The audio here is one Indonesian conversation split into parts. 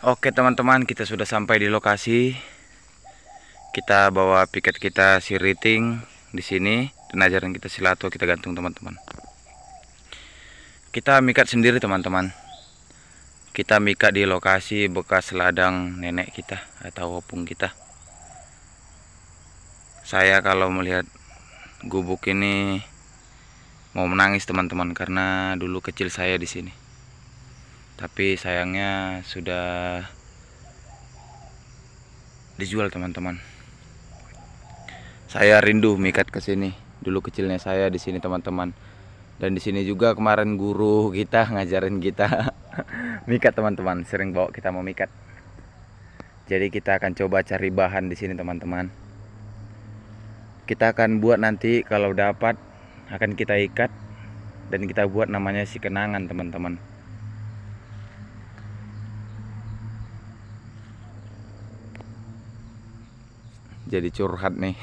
Oke teman-teman kita sudah sampai di lokasi kita bawa piket kita si riting di sini dan ajaran kita silato kita gantung teman-teman kita mikat sendiri teman-teman kita mikat di lokasi bekas ladang nenek kita atau opung kita saya kalau melihat gubuk ini mau menangis teman-teman karena dulu kecil saya di sini. Tapi sayangnya sudah dijual teman-teman. Saya rindu mikat ke sini. Dulu kecilnya saya di sini teman-teman. Dan di sini juga kemarin guru kita ngajarin kita mikat teman-teman, sering bawa kita mau mikat. Jadi kita akan coba cari bahan di sini teman-teman. Kita akan buat nanti kalau dapat akan kita ikat dan kita buat namanya si kenangan teman-teman jadi curhat nih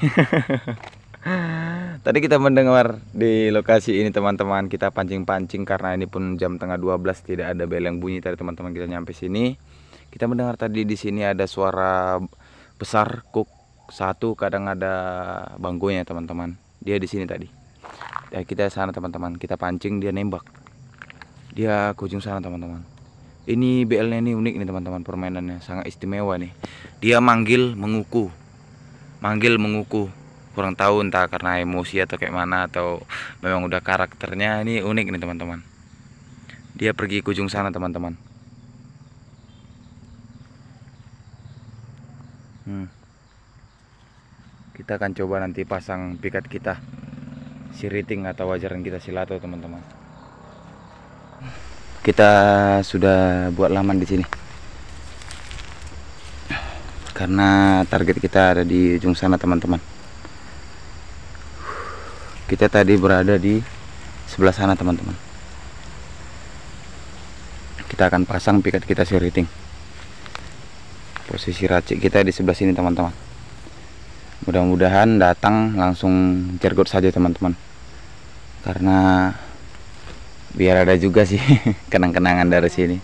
Tadi kita mendengar di lokasi ini teman-teman kita pancing-pancing karena ini pun jam tengah 12 tidak ada bel yang bunyi tadi teman-teman kita nyampe sini. Kita mendengar tadi di sini ada suara besar kuk satu kadang ada banggonya teman-teman. Dia di sini tadi ya kita sana teman-teman kita pancing dia nembak dia ke sana teman-teman ini BL nya ini unik nih teman-teman permainannya sangat istimewa nih dia manggil menguku manggil menguku kurang tahu entah karena emosi atau kayak mana atau memang udah karakternya ini unik nih teman-teman dia pergi ke ujung sana teman-teman hmm. kita akan coba nanti pasang pikat kita siriting atau wajaran kita silato teman-teman kita sudah buat laman di sini karena target kita ada di ujung sana teman-teman kita tadi berada di sebelah sana teman-teman kita akan pasang piket kita siriting posisi racik kita di sebelah sini teman-teman mudah-mudahan datang langsung jergot saja teman-teman karena biar ada juga sih kenang-kenangan dari sini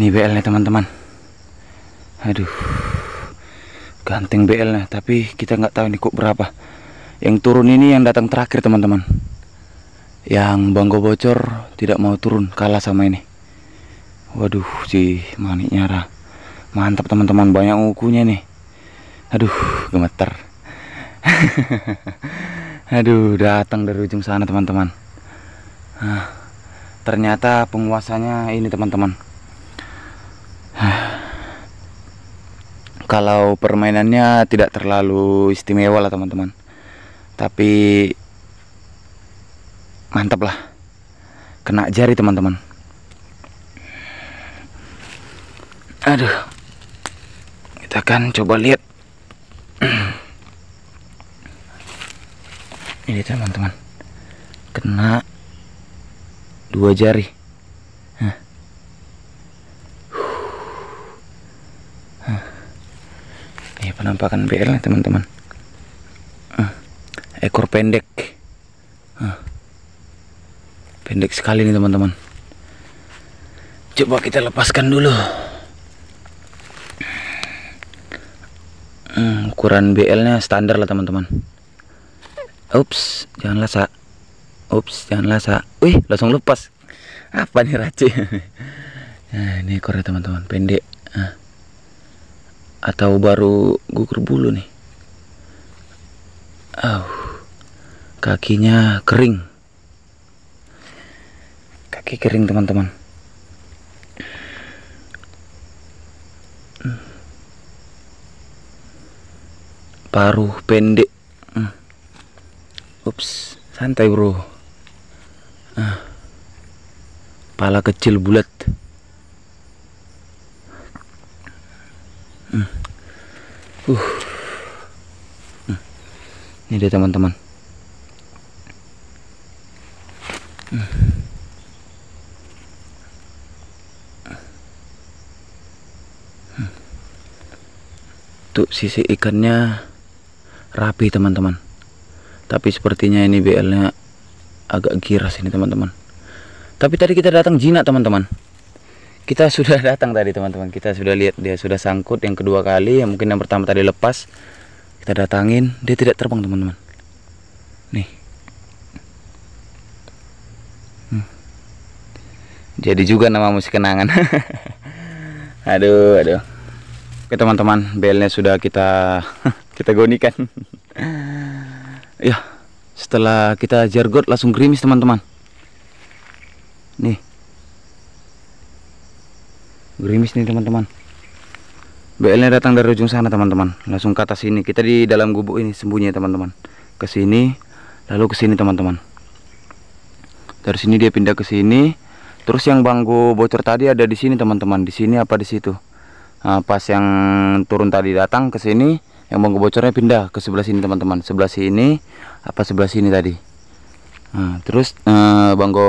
Ini BL nya teman-teman. Aduh. Ganteng BL nya, tapi kita nggak tahu ini kok berapa. Yang turun ini yang datang terakhir teman-teman. Yang Banggo bocor tidak mau turun, kalah sama ini. Waduh, si maniknya rah. Mantap teman-teman, banyak ukunya nih. Aduh, gemeter. Aduh, datang dari ujung sana teman-teman. Nah, ternyata penguasanya ini teman-teman. kalau permainannya tidak terlalu istimewa lah teman-teman tapi mantap lah kena jari teman-teman aduh kita akan coba lihat ini teman-teman kena dua jari penampakan BL teman teman-teman ah, ekor pendek ah, pendek sekali nih teman-teman coba kita lepaskan dulu uh, ukuran BL nya standar lah teman-teman ups jangan lasa ups jangan lasa wih langsung lepas apa nih raci nah, ini ekornya teman-teman pendek uh atau baru gugur bulu nih oh, kakinya kering kaki kering teman-teman hmm. paruh pendek. Hmm. Ups, santai bro. Ah. Pala kecil bulat. ini dia teman-teman untuk sisi ikannya rapi teman-teman tapi sepertinya ini BL-nya agak giras ini teman-teman tapi tadi kita datang jinak teman-teman kita sudah datang tadi teman-teman kita sudah lihat dia sudah sangkut yang kedua kali yang mungkin yang pertama tadi lepas kita datangin dia tidak terbang teman-teman nih hmm. jadi juga nama musik kenangan aduh aduh oke teman-teman belnya sudah kita kita gonikan ya setelah kita jargot langsung gerimis teman-teman nih gerimis nih teman-teman BL-nya datang dari ujung sana teman-teman langsung ke atas ini. kita di dalam gubuk ini sembunyi teman-teman ke sini lalu ke sini teman-teman dari sini dia pindah ke sini terus yang bangku bocor tadi ada di sini teman-teman di sini apa di situ nah, pas yang turun tadi datang ke sini yang bangku bocornya pindah ke sebelah sini teman-teman sebelah sini apa sebelah sini tadi nah, terus eh, bangku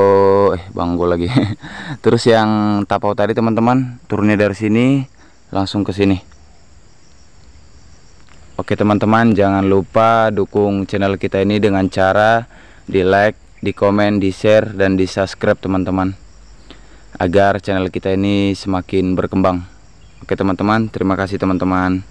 eh bangku lagi terus yang tapau tadi teman-teman turunnya dari sini langsung ke sini Oke teman-teman jangan lupa dukung channel kita ini dengan cara di like, di komen, di share, dan di subscribe teman-teman Agar channel kita ini semakin berkembang Oke teman-teman terima kasih teman-teman